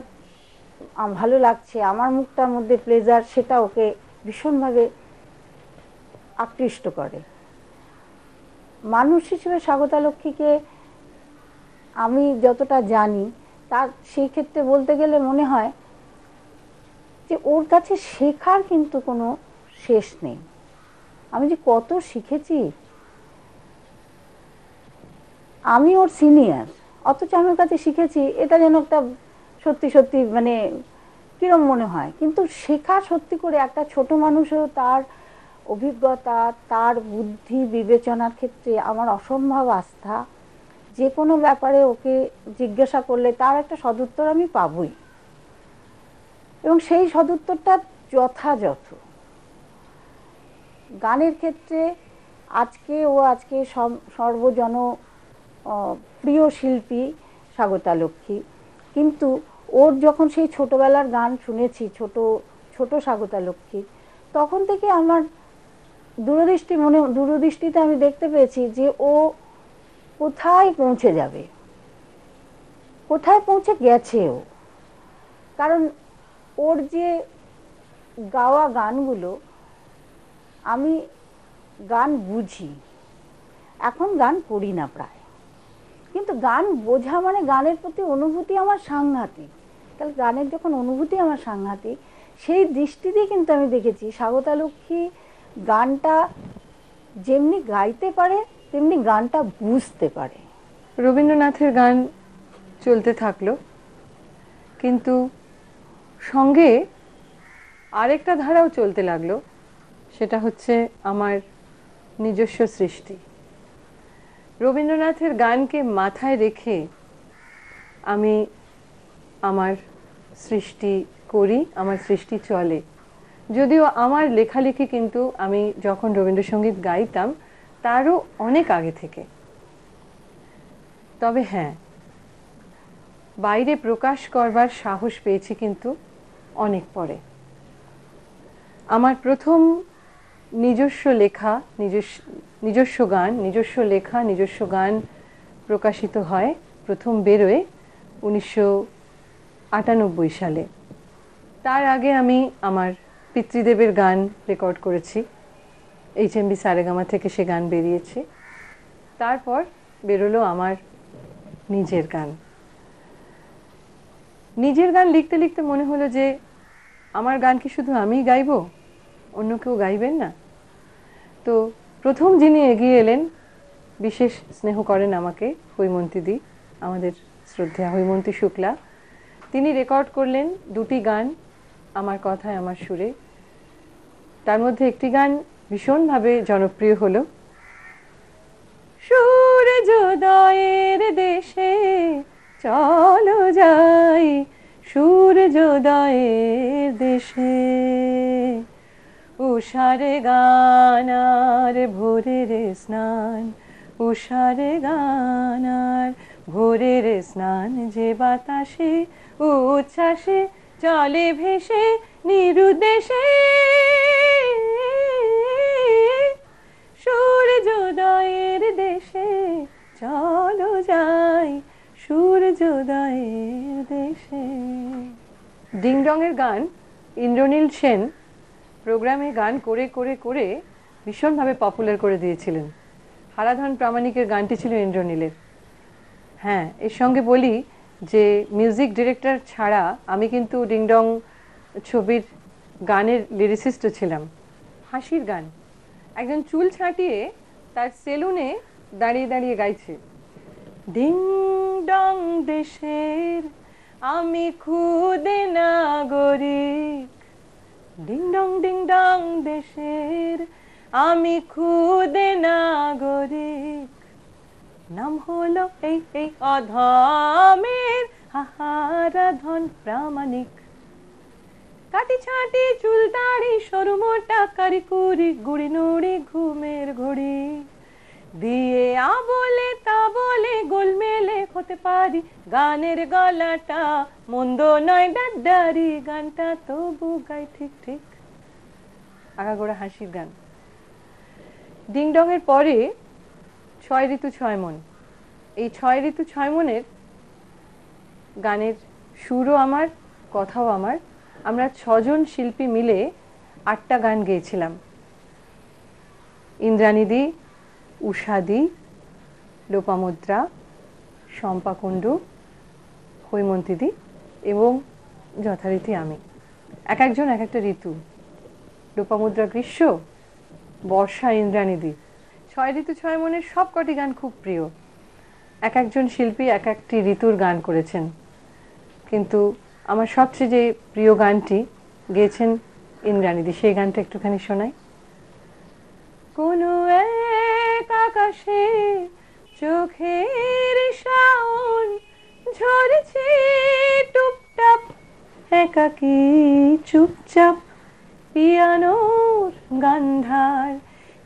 ভালো লাগছে আমার মুখটার মধ্যে প্লেজার সেটা ওকে ভীষণভাবে আকৃষ্ট করে মানুষ হিসেবে স্বাগতা লক্ষ্মীকে আমি যতটা জানি তার সেই ক্ষেত্রে বলতে গেলে মনে হয় যে ওর কাছে শেখার কিন্তু কোনো শেষ নেই আমি যে কত শিখেছি আমি ওর সিনিয়র অথচ আমি ওর কাছে শিখেছি এটা যেন একটা সত্যি সত্যি মানে কীরম মনে হয় কিন্তু শেখা সত্যি করে একটা ছোট মানুষও তার অভিজ্ঞতা তার বুদ্ধি বিবেচনার ক্ষেত্রে আমার অসম্ভব আস্থা যে কোনো ব্যাপারে ওকে জিজ্ঞাসা করলে তার একটা সদুত্তর আমি পাবই এবং সেই সদুত্তরটা যথাযথ গানের ক্ষেত্রে আজকে ও আজকে সর্বজন প্রিয় শিল্পী স্বাগতা লক্ষ্মী কিন্তু ওর যখন সেই ছোটবেলার গান শুনেছি ছোট ছোট স্বাগতা লক্ষ্মী তখন থেকে আমার দূরদৃষ্টি মনে দূরদৃষ্টিতে আমি দেখতে পেয়েছি যে ও কোথায় পৌঁছে যাবে কোথায় পৌঁছে গেছে ও কারণ ওর যে গাওয়া গানগুলো আমি গান বুঝি এখন গান করি না প্রায় কিন্তু গান বোঝা মানে গানের প্রতি অনুভূতি আমার সাংঘাতিক তাহলে গানের যখন অনুভূতি আমার সাংঘাতিক সেই দৃষ্টি দিয়ে কিন্তু আমি দেখেছি স্বাগতালক্ষ্মী গানটা যেমনি গাইতে পারে তেমনি গানটা বুঝতে পারে রবীন্দ্রনাথের গান চলতে থাকলো কিন্তু সঙ্গে আরেকটা ধারাও চলতে লাগলো সেটা হচ্ছে আমার নিজস্ব সৃষ্টি রবীন্দ্রনাথের গানকে মাথায় রেখে আমি আমার সৃষ্টি করি আমার সৃষ্টি চলে যদিও আমার লেখালেখি কিন্তু আমি যখন রবীন্দ্রসঙ্গীত গাইতাম তারও অনেক আগে থেকে তবে হ্যাঁ বাইরে প্রকাশ করবার সাহস পেয়েছি কিন্তু অনেক পরে আমার প্রথম নিজস্ব লেখা নিজস্ব নিজস্ব গান নিজস্ব লেখা নিজস্ব গান প্রকাশিত হয় প্রথম বেরোয় উনিশশো আটানব্বই সালে তার আগে আমি আমার পিতৃদেবের গান রেকর্ড করেছি এইচ এম বি সারেগামা থেকে সে গান বেরিয়েছে তারপর বেরোলো আমার নিজের গান নিজের গান লিখতে লিখতে মনে হলো যে আমার গান কি শুধু আমিই গাইব অন্য কেউ গাইবেন না তো প্রথম যিনি এগিয়ে এলেন বিশেষ স্নেহ করেন আমাকে হৈমন্তীদি আমাদের শ্রদ্ধা হৈমন্তী শুক্লা তিনি রেকর্ড করলেন দুটি গান আমার কথায় আমার সুরে তার মধ্যে একটি গান ভীষণভাবে জনপ্রিয় হলো সূর্যোদয়ের দেশে চলো যাই সূর্যোদয়ের দেশে উষারে গানার ভোরের স্নান উষারে গানার ভোরের স্নান যে বাতাসে উচ্ছ্বাসে চলে ভেসে নিরুদ্দেশে সূর্যোদয়ের দেশে চলো যাই সূর্যোদয়ের দেশে ডিং ডংয়ের গান ইন্দ্রনীল সেন প্রোগ্রামে গান করে করে করে ভীষণভাবে পপুলার করে দিয়েছিলেন হারাধন প্রামাণিকের গানটি ছিল ইন্দ্রনীলের হ্যাঁ এর সঙ্গে বলি যে মিউজিক ডিরেক্টর ছাড়া আমি কিন্তু ডিংডং ছবির গানের লিরিসিস্টও ছিলাম হাসির গান একজন চুল ছাঁটিয়ে তার সেলুনে দাঁড়িয়ে দাঁড়িয়ে গাইছে ডিং ডং দেশের আমি খুদে নাগরিক ডিং ডং ডিং ডং দেশের আমি খুদে নাগরিক নাম হলো এই এই অধমের হাহারাধন প্রামাণিক কাটি ছাটি চুল দাড়ি সরু মোটা কারি কুরি গুড়ি নুড়ি ঘুমের ঘড়ি দিয়ে আ বলে তা বলে গোলমেলে হতে পারি গানের গলাটা মন্দ নয় দাদারি গানটা তবু গাই ঠিক ঠিক আগাগোড়া হাসির গান ডিংডং এর পরে ছয় ঋতু ছয় মন এই ছয় ঋতু ছয় মনের গানের সুরও আমার কথাও আমার আমরা ছজন শিল্পী মিলে আটটা গান গেয়েছিলাম ইন্দ্রাণীদি উষাদি লোপামুদ্রা শম্পাকুণ্ডু হৈমন্তীদি এবং যথারীতি আমি এক একজন এক একটা ঋতু লোপামুদ্রা গ্রীষ্ম বর্ষা ইন্দ্রাণীদি ছয় ঋতু ছয় মনের সব কটি গান খুব প্রিয় এক একজন শিল্পী এক একটি ঋতুর গান করেছেন কিন্তু আমার সবচেয়ে যে প্রিয় গানটি গেয়েছেন ইন্দ্রাণীদি সেই গানটা একটুখানি শোনাই কোনো এক আকাশে চোখের শাওন ঝরেছে টুপটাপ একাকি চুপচাপ পিয়ানোর গান্ধার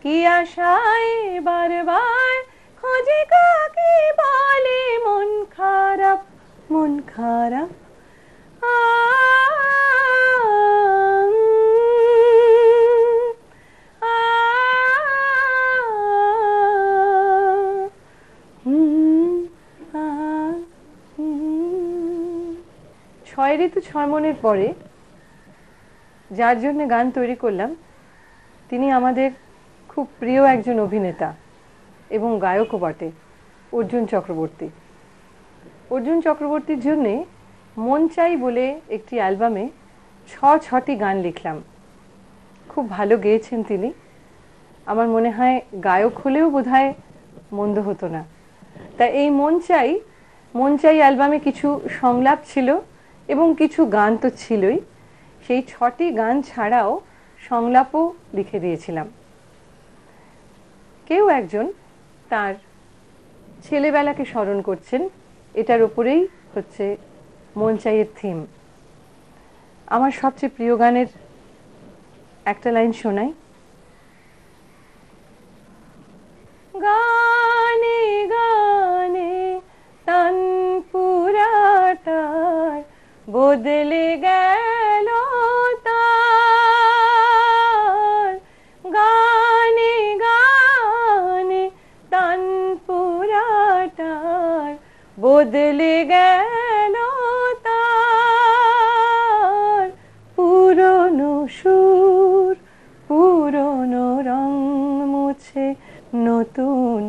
কি আশায় বারবার খোঁজে কাকে বলে মন খারাপ মন খারাপ ছয় ঋতু ছয় মনের পরে যার জন্য গান তৈরি করলাম তিনি আমাদের খুব প্রিয় একজন অভিনেতা এবং গায়কও বটে অর্জুন চক্রবর্তী অর্জুন চক্রবর্তীর জন্যে মন চাই বলে একটি অ্যালবামে ছ ছটি গান লিখলাম খুব ভালো গেয়েছেন তিনি আমার মনে হয় গায়ক হলেও বোধ মন্দ হতো না তা এই মন চাই মন চাই অ্যালবামে কিছু সংলাপ ছিল এবং কিছু গান তো ছিলই সেই ছটি গান ছাড়াও সংলাপও লিখে দিয়েছিলাম কেউ একজন তার ছেলেবেলাকে স্মরণ করছেন এটার উপরেই হচ্ছে মঞ্চাইয়ের থিম আমার সবচেয়ে প্রিয় গানের একটা লাইন শোনাই গানে গানে তানপুরাটার বদলে গায় বদলে গেল তার পুরনো সুর পুরনো রং মুছে নতুন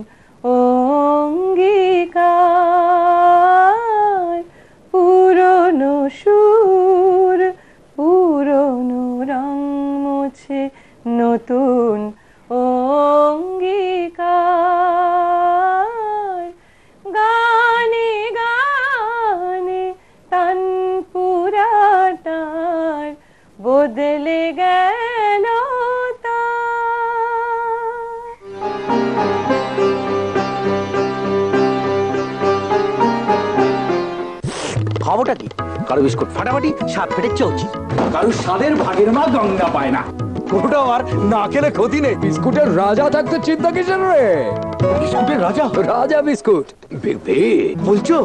কারো বিস্কুট ফাটাফাটি সাপ ফেটে চৌচি কারো স্বাদের ভাগের মা গঙ্গা পায় না আর না খেলে ক্ষতি নেই বিস্কুটের রাজা থাকতে চিন্তা কিসের রে বিস্কুটের রাজা রাজা বিস্কুট বেবি বলছো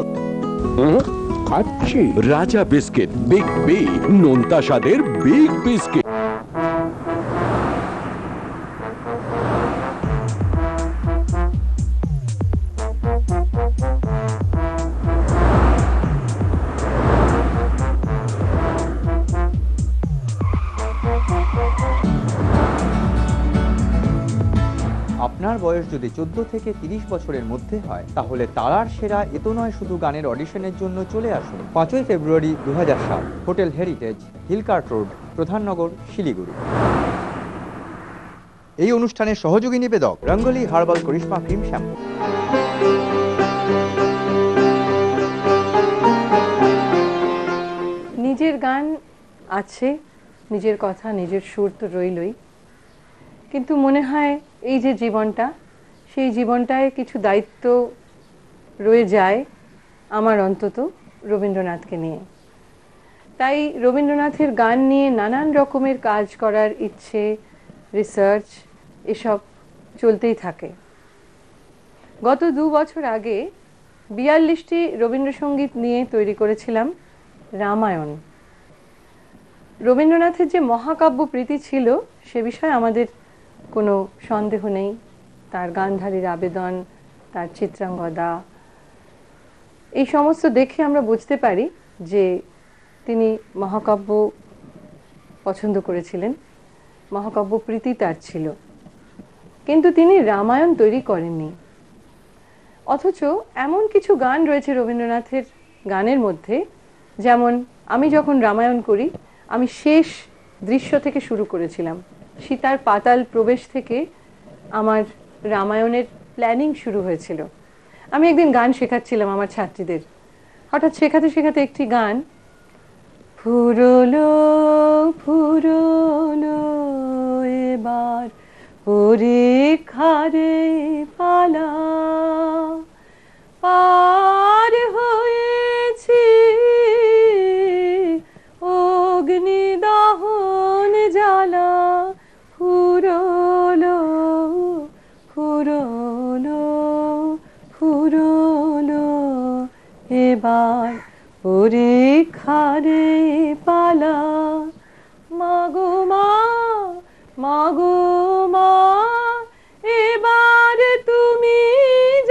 রাজা বিস্কিট বিগ বি নোনতা স্বাদের বিগ বিস্কিট যদি চোদ্দ থেকে তিরিশ বছরের মধ্যে হয় তাহলে তারার সেরা এত নয় শুধু গানের অডিশনের জন্য চলে আসুন পাঁচই ফেব্রুয়ারি দু সাত hotel heritage Hill Cart road Pradhannagar Siliguri এই অনুষ্ঠানের সহযোগী নিবেদক Rangoli herbal Karishma cream shampoo নিজের গান আছে নিজের কথা নিজের সুর তো রইলই কিন্তু মনে হয় এই যে জীবনটা সেই জীবনটায় কিছু দায়িত্ব রয়ে যায় আমার অন্তত রবীন্দ্রনাথকে নিয়ে তাই রবীন্দ্রনাথের গান নিয়ে নানান রকমের কাজ করার ইচ্ছে রিসার্চ এসব চলতেই থাকে গত দু বছর আগে বিয়াল্লিশটি রবীন্দ্রসঙ্গীত নিয়ে তৈরি করেছিলাম রামায়ণ রবীন্দ্রনাথের যে মহাকাব্য প্রীতি ছিল সে বিষয়ে আমাদের কোনো সন্দেহ নেই তার গান্ধারীর আবেদন তার চিত্রাঙ্গদা এই সমস্ত দেখে আমরা বুঝতে পারি যে তিনি মহাকাব্য পছন্দ করেছিলেন মহাকাব্য প্রীতি তার ছিল কিন্তু তিনি রামায়ণ তৈরি করেননি অথচ এমন কিছু গান রয়েছে রবীন্দ্রনাথের গানের মধ্যে যেমন আমি যখন রামায়ণ করি আমি শেষ দৃশ্য থেকে শুরু করেছিলাম সীতার পাতাল প্রবেশ থেকে আমার রামায়ণের প্ল্যানিং শুরু হয়েছিল আমি একদিন গান শেখাচ্ছিলাম আমার ছাত্রীদের হঠাৎ শেখাতে শেখাতে একটি গান ফুরলো ফুরলো এবার পরীক্ষারে পালা পা আমার পরীক্ষারে পালা মাগো মা মাগো মা এবার তুমি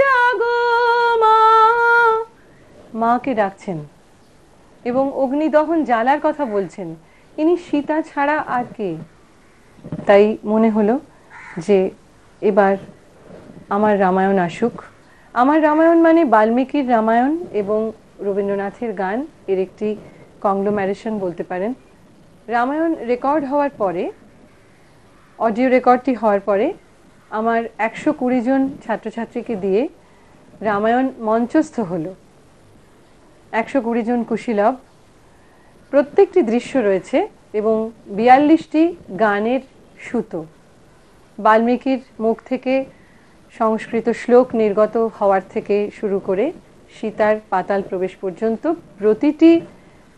জাগো মা মাকে ডাকছেন এবং অগ্নিদহন জ্বালার কথা বলছেন ইনি সীতা ছাড়া আর কে তাই মনে হলো যে এবার আমার রামায়ণ আসুক আমার রামায়ণ মানে বাল্মীকির রামায়ণ এবং রবীন্দ্রনাথের গান এর একটি কংগ্লোম্যারেশন বলতে পারেন রামায়ণ রেকর্ড হওয়ার পরে অডিও রেকর্ডটি হওয়ার পরে আমার একশো কুড়ি জন ছাত্রছাত্রীকে দিয়ে রামায়ণ মঞ্চস্থ হলো একশো কুড়ি জন কুশীলভ প্রত্যেকটি দৃশ্য রয়েছে এবং বিয়াল্লিশটি গানের সুতো বাল্মীকির মুখ থেকে সংস্কৃত শ্লোক নির্গত হওয়ার থেকে শুরু করে সীতার পাতাল প্রবেশ পর্যন্ত প্রতিটি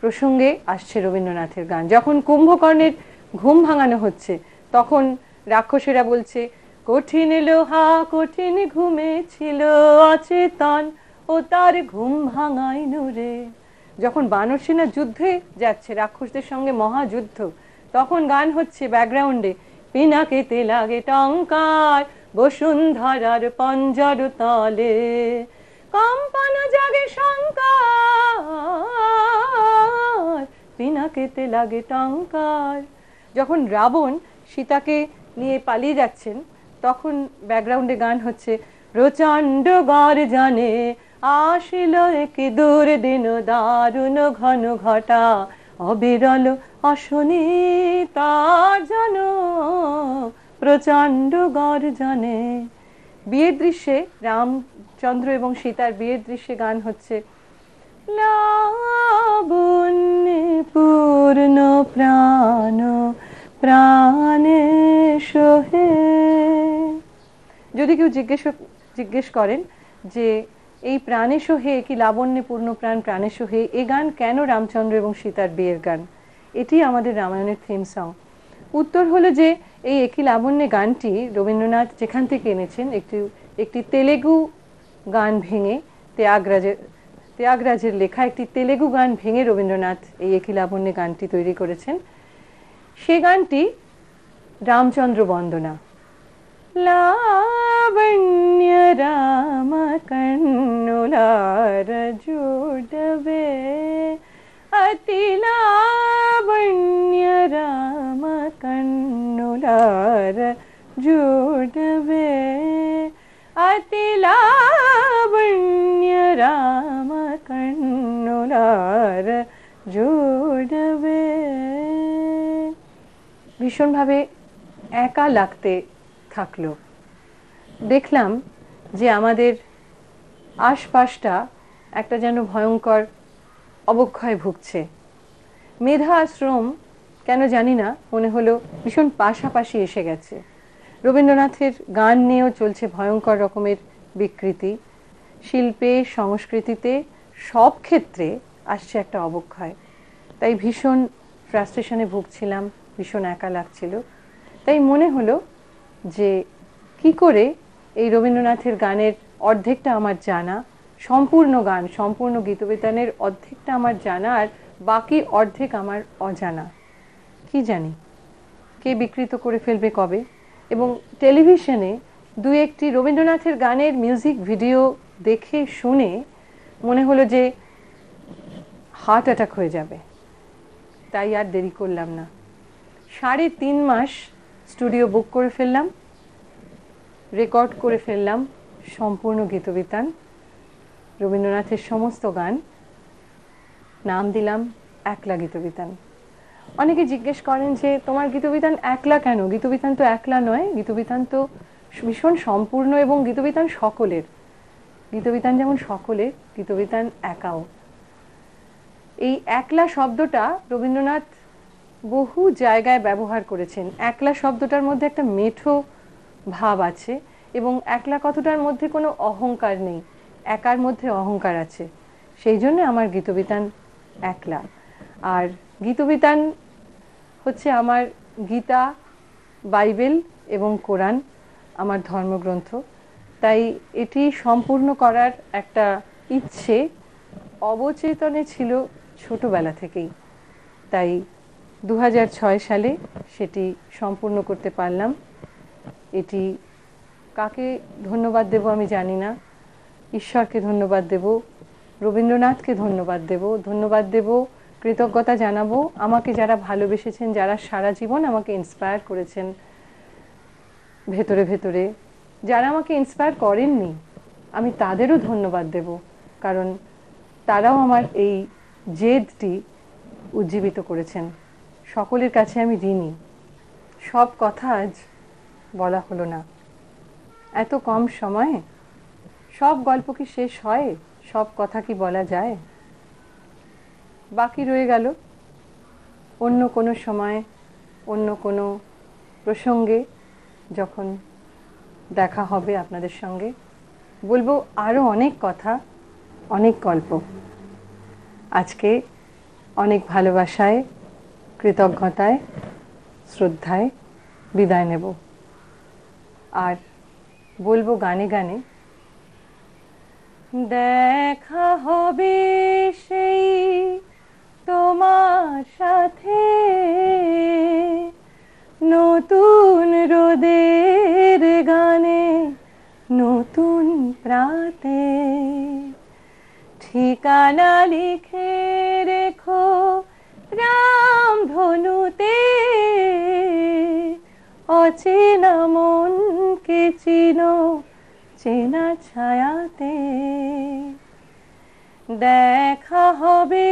প্রসঙ্গে আসছে রবীন্দ্রনাথের গান যখন কুম্ভকর্ণের ঘুম ভাঙানো হচ্ছে তখন রাক্ষসেরা বলছে কঠিন লোহা কঠিন ঘুমে ছিল অচেতন ও তার ঘুম ভাঙাই নুরে যখন বানর সেনা যুদ্ধে যাচ্ছে রাক্ষসদের সঙ্গে মহাযুদ্ধ তখন গান হচ্ছে ব্যাকগ্রাউন্ডে পিনাকেতে লাগে টঙ্কার বসুন্ধরার পঞ্জর তলে কম্পন জাগে শঙ্কর পিনাকেতে লাগে টঙ্কার যখন রাবণ সীতাকে নিয়ে পালিয়ে যাচ্ছেন তখন ব্যাকগ্রাউন্ডে গান হচ্ছে প্রচণ্ড গড় জানে আসিল একে দূর দিন দারুণ ঘন ঘটা অবিরল অশনি তার প্রচণ্ড গড় জানে বিয়ের দৃশ্যে রাম চন্দ্র এবং সীতার বিয়ের দৃশ্যে গান হচ্ছে পূর্ণ প্রাণ প্রাণে সহে যদি কেউ জিজ্ঞেস জিজ্ঞেস করেন যে এই প্রাণে সোহে কি লাবণ্যে পূর্ণ প্রাণ প্রাণে সহে এ গান কেন রামচন্দ্র এবং সীতার বিয়ের গান এটি আমাদের রামায়ণের থিম সং উত্তর হলো যে এই একই লাবণ্যে গানটি রবীন্দ্রনাথ যেখান থেকে এনেছেন একটি একটি তেলেগু গান ভেঙে ত্যাগরাজের ত্যাগরাজের লেখা একটি তেলেগু গান ভেঙে রবীন্দ্রনাথ এই এখিলাবণ্যে গানটি তৈরি করেছেন সে গানটি রামচন্দ্র বন্দনা লাবণ্য রাম কন্নুলার জুড়বে অতি লাবণ্য রাম কন্নুলার জুড়বে അതിലാവണ്യരാമ കണ്ണുലാര জোড়বে ভীষণভাবে একা লাগতে থাকলো দেখলাম যে আমাদের আশপাশটা একটা যেন ভয়ঙ্কর অবক্ষয় ভুগছে মেধা আশ্রম কেন জানি না মনে হলো ভীষণ পাশাপাশি এসে গেছে রবীন্দ্রনাথের গান নিয়েও চলছে ভয়ঙ্কর রকমের বিকৃতি শিল্পে সংস্কৃতিতে সব ক্ষেত্রে আসছে একটা অবক্ষয় তাই ভীষণ ফ্রাস্ট্রেশনে ভুগছিলাম ভীষণ একা লাগছিল তাই মনে হলো যে কি করে এই রবীন্দ্রনাথের গানের অর্ধেকটা আমার জানা সম্পূর্ণ গান সম্পূর্ণ গীতবিতানের অর্ধেকটা আমার জানা আর বাকি অর্ধেক আমার অজানা কি জানি কে বিকৃত করে ফেলবে কবে এবং টেলিভিশনে দু একটি রবীন্দ্রনাথের গানের মিউজিক ভিডিও দেখে শুনে মনে হলো যে হার্ট অ্যাটাক হয়ে যাবে তাই আর দেরি করলাম না সাড়ে তিন মাস স্টুডিও বুক করে ফেললাম রেকর্ড করে ফেললাম সম্পূর্ণ গীতবিতান রবীন্দ্রনাথের সমস্ত গান নাম দিলাম একলা গীতবিতান অনেকে জিজ্ঞেস করেন যে তোমার গীতবিধান একলা কেন গীতবিধান তো একলা নয় গীতবিধান তো ভীষণ সম্পূর্ণ এবং গীতবিধান সকলের গীতবিধান যেমন সকলের গীতবিধান একাও এই একলা শব্দটা রবীন্দ্রনাথ বহু জায়গায় ব্যবহার করেছেন একলা শব্দটার মধ্যে একটা মেঠো ভাব আছে এবং একলা কথাটার মধ্যে কোনো অহংকার নেই একার মধ্যে অহংকার আছে সেই জন্য আমার গীতবিতান একলা আর গীতবিতান হচ্ছে আমার গীতা বাইবেল এবং কোরআন আমার ধর্মগ্রন্থ তাই এটি সম্পূর্ণ করার একটা ইচ্ছে অবচেতনে ছিল ছোটবেলা থেকেই তাই দু সালে সেটি সম্পূর্ণ করতে পারলাম এটি কাকে ধন্যবাদ দেব আমি জানি না ঈশ্বরকে ধন্যবাদ দেব রবীন্দ্রনাথকে ধন্যবাদ দেব ধন্যবাদ দেব কৃতজ্ঞতা জানাবো আমাকে যারা ভালোবেসেছেন যারা সারা জীবন আমাকে ইন্সপায়ার করেছেন ভেতরে ভেতরে যারা আমাকে ইন্সপায়ার করেননি আমি তাদেরও ধন্যবাদ দেব কারণ তারাও আমার এই জেদটি উজ্জীবিত করেছেন সকলের কাছে আমি ঋণী সব কথা আজ বলা হলো না এত কম সময়ে সব গল্প কি শেষ হয় সব কথা কি বলা যায় বাকি রয়ে গেল অন্য কোনো সময় অন্য কোনো প্রসঙ্গে যখন দেখা হবে আপনাদের সঙ্গে বলবো আরও অনেক কথা অনেক গল্প আজকে অনেক ভালোবাসায় কৃতজ্ঞতায় শ্রদ্ধায় বিদায় নেব আর বলবো গানে গানে দেখা হবে সেই তোমার সাথে নতুন রোদের গানে নতুন প্রাতে ঠিকানা লিখে রেখো রাম ধনুতে অচেনা মনকে চিনো চেনা ছায়াতে দেখা হবে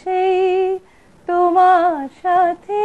সেই তোমার সাথে